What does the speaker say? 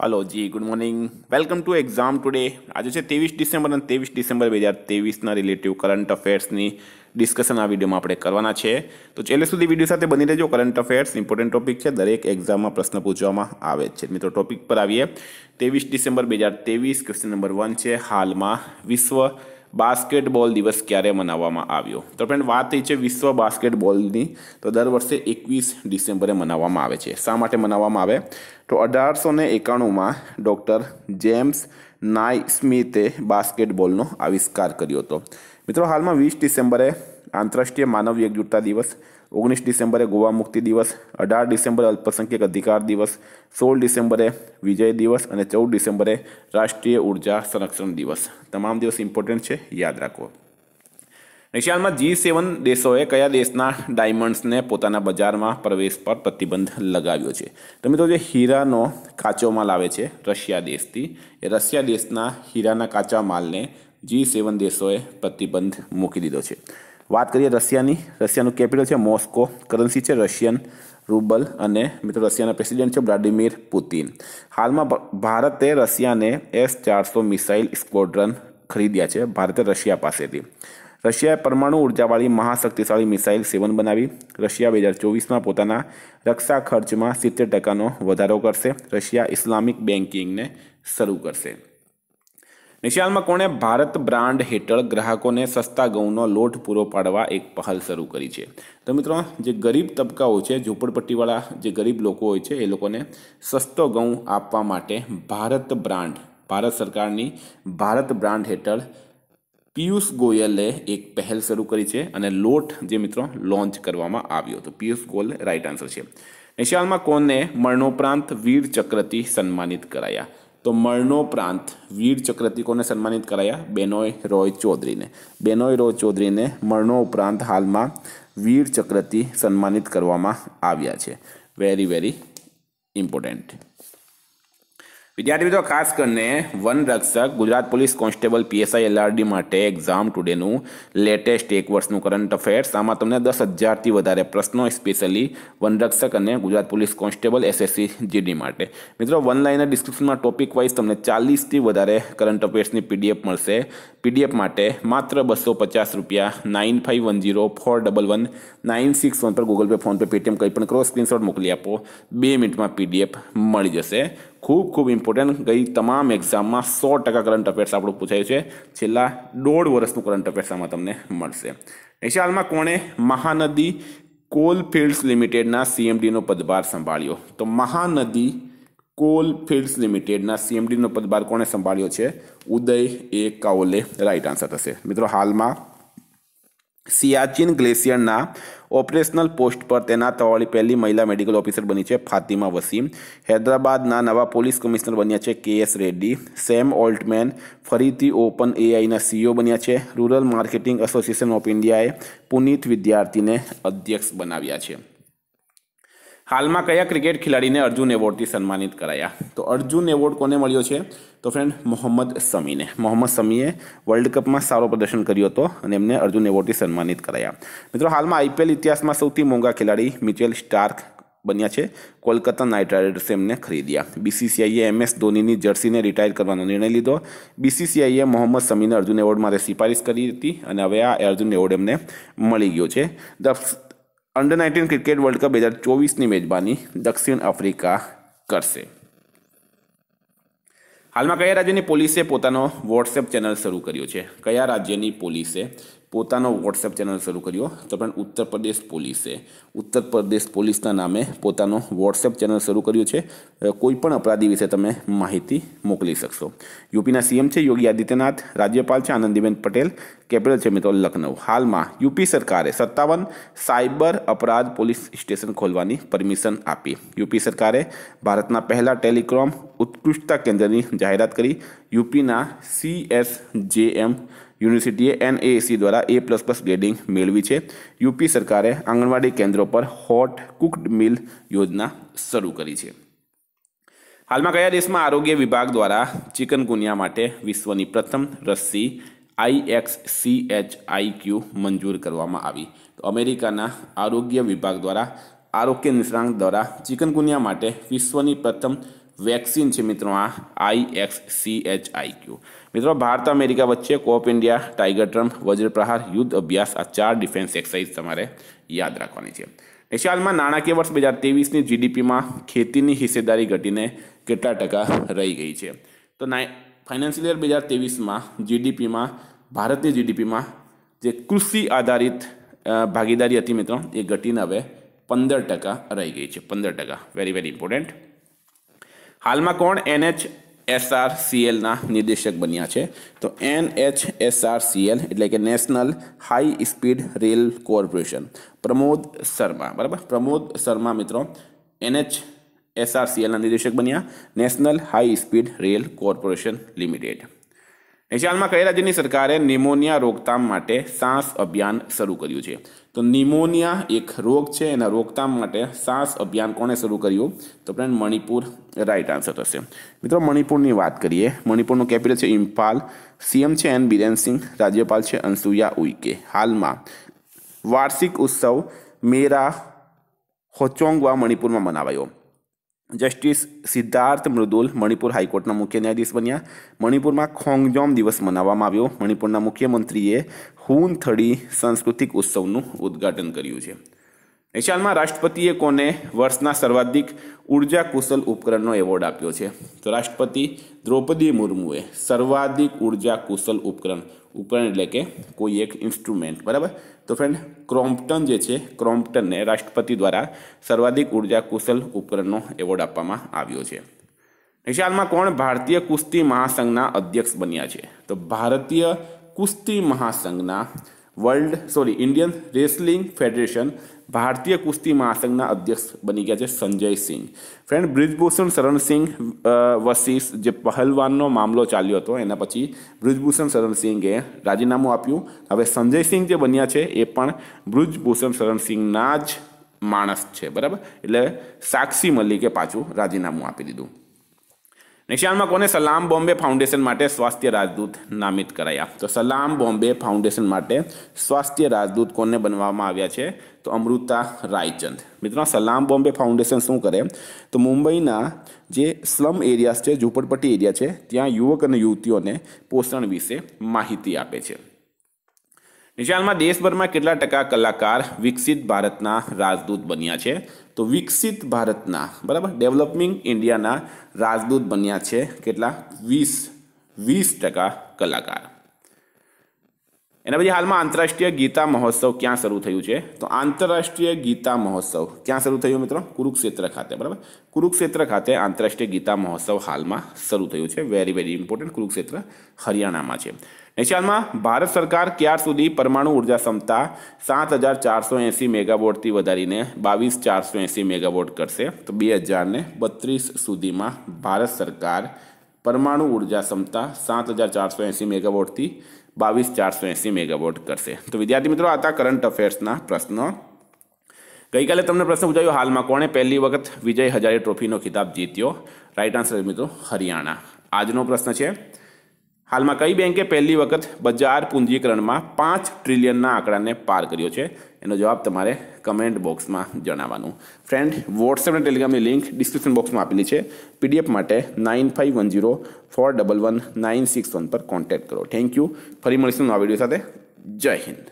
hello ji good morning welcome to exam today આજે છે ત્રેવીસ ડિસેમ્બર અને ત્રેવીસ ડિસેમ્બર બે હજાર ત્રેવીસના રિલેટિવ કરંટ અફેર્સની ડિસ્કશન આ વિડીયોમાં આપણે કરવાના છે તો છેલ્લે સુધી વિડીયો સાથે બની રહેજો કરંટ અફેર્સ ઇમ્પોર્ટન્ટ ટોપિક છે દરેક એક્ઝામમાં પ્રશ્ન પૂછવામાં આવે છે મિત્રો ટોપિક પર આવીએ ત્રેવીસ ડિસેમ્બર બે હજાર ત્રેવીસ ક્વેશ્ચન નંબર વન છે હાલમાં વિશ્વ બાસ્કેટબોલ દિવસ ક્યારે મનાવવામાં આવ્યો તો ફ્રેન્ડ વાત એ છે વિશ્વ બાસ્કેટબોલની તો દર વર્ષે એકવીસ ડિસેમ્બરે મનાવવામાં આવે છે શા માટે મનાવવામાં આવે તો અઢારસો ને એકાણુંમાં ડૉક્ટર જેમ્સ નાય સ્મિથે બાસ્કેટબોલનો આવિષ્કાર કર્યો હતો મિત્રો હાલમાં વીસ ડિસેમ્બરે આંતરરાષ્ટ્રીય માનવ એકજૂટતા દિવસ ઓગણીસ ડિસેમ્બરે ગોવા મુક્તિ દિવસ અઢાર ડિસેમ્બરે અલ્પસંખ્યક અધિકાર દિવસ સોળ ડિસેમ્બરે વિજય દિવસ અને ચૌદ ડિસેમ્બરે રાષ્ટ્રીય ઉર્જા સંરક્ષણ દિવસ તમામ દિવસ ઇમ્પોર્ટન્ટ છે યાદ રાખો નિશાળમાં જી સેવન દેશોએ કયા દેશના ડાયમંડ્સને પોતાના બજારમાં પ્રવેશ પર પ્રતિબંધ લગાવ્યો છે તો મિત્રો જે હીરાનો કાચો માલ આવે છે રશિયા દેશથી એ રશિયા દેશના હીરાના કાચા માલને જી સેવન દેશોએ પ્રતિબંધ મૂકી દીધો છે વાત કરીએ રશિયાની રશિયાનું કેપિટલ છે મોસ્કો કરન્સી છે રશિયન રૂબલ અને મિત્રો રશિયાના પ્રેસિડેન્ટ છે વ્લાડિમીર પુતિન હાલમાં ભારતે રશિયાને એસ ચારસો મિસાઇલ સ્ક્વોડ્રન ખરીદ્યા છે ભારતે રશિયા પાસેથી રશિયાએ પરમાણુ ઉર્જાવાળી મહાશક્તિશાળી મિસાઇલ સેવન બનાવી રશિયા બે હજાર ચોવીસમાં પોતાના રક્ષા ખર્ચમાં સિત્તેર ટકાનો વધારો કરશે રશિયા ઇસ્લામિક બેન્કિંગને શરૂ કરશે નિશાલમાં કોણે ભારત બ્રાન્ડ હેઠળ ગ્રાહકોને સસ્તા ઘઉંનો લોટ પૂરો પાડવા એક પહેલ શરૂ કરી છે તો મિત્રો જે ગરીબ તબકાઓ છે ઝૂંપડપટ્ટીવાળા જે ગરીબ લોકો હોય છે એ લોકોને સસ્તો ઘઉં આપવા માટે ભારત બ્રાન્ડ ભારત સરકારની ભારત બ્રાન્ડ હેઠળ પિયુષ ગોયલે એક પહેલ શરૂ કરી છે અને લોટ જે મિત્રો લોન્ચ કરવામાં આવ્યો હતો પિયુષ ગોયલ રાઇટ આન્સર છે નિશાલમાં કોને મરણોપરાંત વીર ચક્રથી સન્માનિત કરાયા તો મરણોપરાંત વીર ચક્ર કોને સન્માનિત કરાયા બેનોય રોય ચૌધરીને બેનોય રોય ચૌધરીને મરણો ઉપરાંત હાલમાં વીર ચક્રતિ સન્માનિત કરવામાં આવ્યા છે વેરી વેરી ઇમ્પોર્ટન્ટ વિદ્યાર્થી મિત્રો ખાસ કરીને વન રક્ષક Gujarat police constable PSI LRD માટે એક્ઝામ ટુડેનું લેટેસ્ટ એક વર્ષનું કરંટ અફેર્સ આમાં તમને દસ હજારથી વધારે પ્રશ્નો સ્પેશિયલી વનરક્ષક અને Gujarat police constable SSC GD માટે મિત્રો વન લાઇનર ડિસ્ક્રિપ્શનમાં ટોપિક વાઇઝ તમને ચાલીસથી વધારે કરંટ અફેર્સની પીડીએફ મળશે પીડીએફ માટે માત્ર બસો પચાસ રૂપિયા nine five one zero four double one nine six one પર ગૂગલ પે ફોનપે પેટીએમ કંઈ પણ કરો સ્ક્રીનશોટ મોકલી આપો બે મિનિટમાં પીડીએફ મળી જશે ખૂબ ખૂબ ઇમ્પોર્ટન્ટ ગઈ તમામ એક્ઝામમાં સો ટકા કરંટ અફેર્સ આપણું પૂછાયું છે છેલ્લા દોઢ વર્ષનું કરંટ અફેર્સ આમાં તમને મળશે નિશાલમાં કોણે મહાનદી કોલ ફિલ્ડ્સ લિમિટેડના સીએમડીનો પદભાર સંભાળ્યો તો મહાનદી કોલ ફિલ્ડ્સ લિમિટેડના સીએમડીનો પદભાર કોણે સંભાળ્યો છે ઉદય એ કાઓલે રાઈટ આન્સર થશે મિત્રો હાલમાં સિયાચિન ગ્લેશિયરના ઓપરેશનલ પોસ્ટ પર તેના તવાળી પહેલી મહિલા મેડિકલ ઓફિસર બની છે ફાતિમા વસીમ હૈદરાબાદના નવા પોલીસ કમિશનર બન્યા છે K S Reddy Sam Altman ફરીથી ઓપન એઆઈના સીઈઓ બન્યા છે રૂરલ માર્કેટિંગ એસોસિએશન ઓફ ઇન્ડિયાએ પુનિત વિદ્યાર્થીને અધ્યક્ષ બનાવ્યા છે હાલમાં કયા ક્રિકેટ ખેલાડીને અર્જુન એવોર્ડથી સન્માનિત કરાયા તો અર્જુન એવોર્ડ કોને મળ્યો છે તો ફ્રેન્ડ મોહમ્મદ સમીને મોહમ્મદ સમીએ વર્લ્ડ કપમાં સારો પ્રદર્શન કર્યો હતો અને એમને અર્જુન એવોર્ડથી સન્માનિત કરાયા મિત્રો હાલમાં આઈપીએલ ઇતિહાસમાં સૌથી મોંઘા ખેલાડી મિચેલ સ્ટાર્ક બન્યા છે કોલકાતા નાઇટ રાઇડર્સે એમને ખરીદ્યા બીસીસીઆઈએ એમએસ ધોનીની જર્સીને રિટાયર કરવાનો નિર્ણય લીધો બીસીસીઆઈએ મોહમ્મદ સમીને અર્જુન એવોર્ડ માટે સિફારિશ કરી હતી અને હવે આ અર્જુન એવોર્ડ એમને મળી ગયો છે the under nineteen cricket world cup બે હજાર ચોવીસની મેજબાની દક્ષિણ આફ્રિકા કરશે હાલમાં કયા રાજ્યની પોલીસે પોતાનો વોટ્સએપ ચેનલ શરૂ કર્યો છે કયા રાજ્યની પોલીસે પોતાનો વોટ્સએપ ચેનલ શરૂ કર્યો તો પણ ઉત્તર પ્રદેશ પોલીસે ઉત્તર પ્રદેશ પોલીસના નામે પોતાનો વોટ્સએપ ચેનલ શરૂ કર્યો છે કોઈપણ અપરાધી વિશે તમે માહિતી મોકલી શકશો યુપીના સીએમ છે યોગી આદિત્યનાથ રાજ્યપાલ છે આનંદીબેન પટેલ કેપિટલ છે મિત્રો લખનઉ હાલમાં યુપી સરકારે સત્તાવન સાયબર અપરાધ પોલીસ સ્ટેશન ખોલવાની પરમિશન આપી યુપી સરકારે ભારતના પહેલા ટેલિકોમ ઉત્કૃષ્ટતા કેન્દ્રની જાહેરાત કરી યુપીના સીએસજેએમ યુનિવર્સિટીએ એનએસી દ્વારા એ પ્લસ પ્લસ ગ્રેડિંગ મેળવી છે યુપી સરકારે આંગણવાડી કેન્દ્રો પર હોટ કુકડ મિલ યોજના શરૂ કરી છે હાલમાં કયા દેશમાં આરોગ્ય વિભાગ દ્વારા ચિકનગુનિયા માટે વિશ્વની પ્રથમ રસી I X C H I Q મંજૂર કરવામાં આવી તો અમેરિકાના આરોગ્ય વિભાગ દ્વારા આરોગ્ય નિષ્ણાંત દ્વારા ચિકનગુનિયા માટે વિશ્વની પ્રથમ વેક્સિન છે મિત્રો આ I X C H I Q મિત્રો ભારત અમેરિકા વચ્ચે Cope India Tiger Triumph Vajraprahar યુદ્ધ અભ્યાસ આ ચાર ડિફેન્સ એક્સરસાઇઝ તમારે યાદ રાખવાની છે નિશાલમાં નાણાકીય વર્ષ બે હજાર તેવીસની જીડીપીમાં ખેતીની હિસ્સેદારી ઘટીને કેટલા ટકા રહી ગઈ છે તો નાય ફાઇનાન્શિયલ યર બે હજાર તેવીસમાં જીડીપીમાં ભારતની જીડીપીમાં જે કૃષિ આધારિત ભાગીદારી હતી મિત્રો એ ઘટીને હવે પંદર ટકા રહી ગઈ છે પંદર ટકા વેરી વેરી ઇમ્પોર્ટન્ટ હાલમાં કોણ એનએચ એસઆરસીએલના નિર્દેશક બન્યા છે તો એન એચ એસઆરસીએલ એટલે કે national high speed rail corporation Pramod Sharma બરાબર પ્રમોદ શર્મા મિત્રો એનએચ એસઆરસીએલના નિર્દેશક બન્યા national high speed rail corporation limited હાલમાં કયા રાજ્યની સરકારે નિમોનિયા રોકથામ માટે સાસ અભિયાન શરૂ કર્યું છે તો નિમોનિયા એક રોગ છે એના રોકથામ માટે સાસ અભિયાન કોણે શરૂ કર્યું તો ફ્રેન્ડ મણિપુર રાઈટ આન્સર થશે મિત્રો મણિપુરની વાત કરીએ મણિપુરનું કેપિટલ છે ઇમ્ફાલ સીએમ છે એન બિરેન સિંહ રાજ્યપાલ છે અનસુયા ઉઈકે હાલમાં વાર્ષિક ઉત્સવ મેરા હોચોંગવા મણિપુરમાં મનાવાયો જસ્ટિસ સિદ્ધાર્થ મૃદુલ મણિપુર હાઈકોર્ટના મુખ્ય ન્યાયાધીશ બન્યા મણિપુરમાં ખોંગજોમ દિવસ મનાવવામાં આવ્યો મણિપુરના મુખ્યમંત્રીએ હું થડી સાંસ્કૃતિક ઉત્સવનું ઉદ્ઘાટન કર્યું છે નિશાલમાં રાષ્ટ્રપતિએ કોને વર્ષના સર્વાધિક ઉર્જા કુશલ ઉપકરણનો એવોર્ડ આપ્યો છે તો રાષ્ટ્રપતિ દ્રૌપદી મુર્મુએ સર્વાધિક ઉર્જા કુશલ ઉપકરણ ઉપકરણ એટલે કે કોઈ એક ઇન્સ્ટ્રુમેન્ટ બરાબર તો ફ્રેન્ડ ક્રોમ્પ્ટન જે છે ક્રોમ્પટનને રાષ્ટ્રપતિ દ્વારા સર્વાધિક ઉર્જા કુશલ ઉપકરણનો એવોર્ડ આપવામાં આવ્યો છે નિશાલમાં કોણ ભારતીય કુસ્તી મહાસંઘના અધ્યક્ષ બન્યા છે તો ભારતીય કુસ્તી મહાસંઘના world sorry Indian wrestling federation ભારતીય કુસ્તી મહાસંઘના અધ્યક્ષ બની ગયા છે સંજય સિંઘ ફ્રેન્ડ બ્રિજભૂષણ શરણસિંહ વસીસ જે પહેલવાનનો મામલો ચાલ્યો હતો એના પછી બ્રિજભૂષણ શરણસિંહે રાજીનામું આપ્યું હવે સંજય સિંઘ જે બન્યા છે એ પણ બ્રિજભૂષણ શરણસિંહના જ માણસ છે બરાબર એટલે સાક્ષી મલિકે પાછું રાજીનામું આપી દીધું નિશાળમાં કોને સલામ બોમ્બે ફાઉન્ડેશન માટે સ્વાસ્થ્ય રાજદૂત નામિત કરાયા તો સલામ બોમ્બે ફાઉન્ડેશન માટે સ્વાસ્થ્ય રાજદૂત કોને બનવામાં આવ્યા છે તો અમૃતા રાયચંદ મિત્રો સલામ બોમ્બે ફાઉન્ડેશન શું કરે તો મુંબઈના જે સ્લમ એરિયાઝ છે ઝૂંપડપટ્ટી એરિયા છે ત્યાં યુવક અને યુવતીઓને પોષણ વિશે માહિતી આપે છે નિશાલમાં દેશભરમાં કેટલા ટકા કલાકાર વિકસિત ભારતના રાજદૂત બન્યા છે તો વિકસિત ભારતના બરાબર ડેવલપિંગ ઇન્ડિયાના રાજદૂત બન્યા છે કેટલા વીસ વીસ ટકા કલાકાર એના પછી હાલમાં આંતરરાષ્ટ્રીય ગીતા મહોત્સવ ક્યાં શરૂ થયું છે તો આંતરરાષ્ટ્રીય ગીતા મહોત્સવ ક્યાં શરૂ થયું મિત્રો કુરુક્ષેત્ર ખાતે બરાબર કુરુક્ષેત્ર ખાતે આંતરરાષ્ટ્રીય ગીતા મહોત્સવ હાલમાં શરૂ થયું છે વેરી વેરી ઇમ્પોર્ટન્ટ કુરુક્ષેત્ર હરિયાણામાં છે નેક્સ્ટ હાલમાં ભારત સરકાર ક્યાર સુધી પરમાણુ ઉર્જા ક્ષમતા સાત હજાર ચારસો એંસી મેગાવોટથી વધારીને બાવીસ ચારસો એંસી મેગાવોટ કરશે તો બે હજારને બત્રીસ સુધીમાં ભારત સરકાર પરમાણુ ઉર્જા ક્ષમતા સાત હજાર ચારસો એંસી મેગાવોટથી બાવીસ ચારસો એંસી મેગાવોટ કરશે તો વિદ્યાર્થી મિત્રો હતા કરંટ અફેર્સના પ્રશ્નો ગઈકાલે તમને પ્રશ્ન પૂછાયો હાલમાં કોણે પહેલી વખત વિજય હજારે ટ્રોફીનો ખિતાબ જીત્યો રાઇટ આન્સર મિત્રો હરિયાણા આજનો પ્રશ્ન છે હાલમાં કઈ બેંકે પહેલી વખત બજાર પૂંજીકરણમાં પાંચ ટ્રિલિયનના આંકડાને પાર કર્યો છે એનો જવાબ તમારે કમેન્ટ બોક્સમાં જણાવવાનું ફ્રેન્ડ વોટ્સએપ અને ટેલિગ્રામની લિંક ડિસ્ક્રિપ્શન બોક્સમાં આપેલી છે પીડીએફ માટે nine five one zero four double one nine six one પર કોન્ટેક્ટ કરો થેન્ક યુ ફરી મળીશું નવા વિડીયો સાથે જય હિન્દ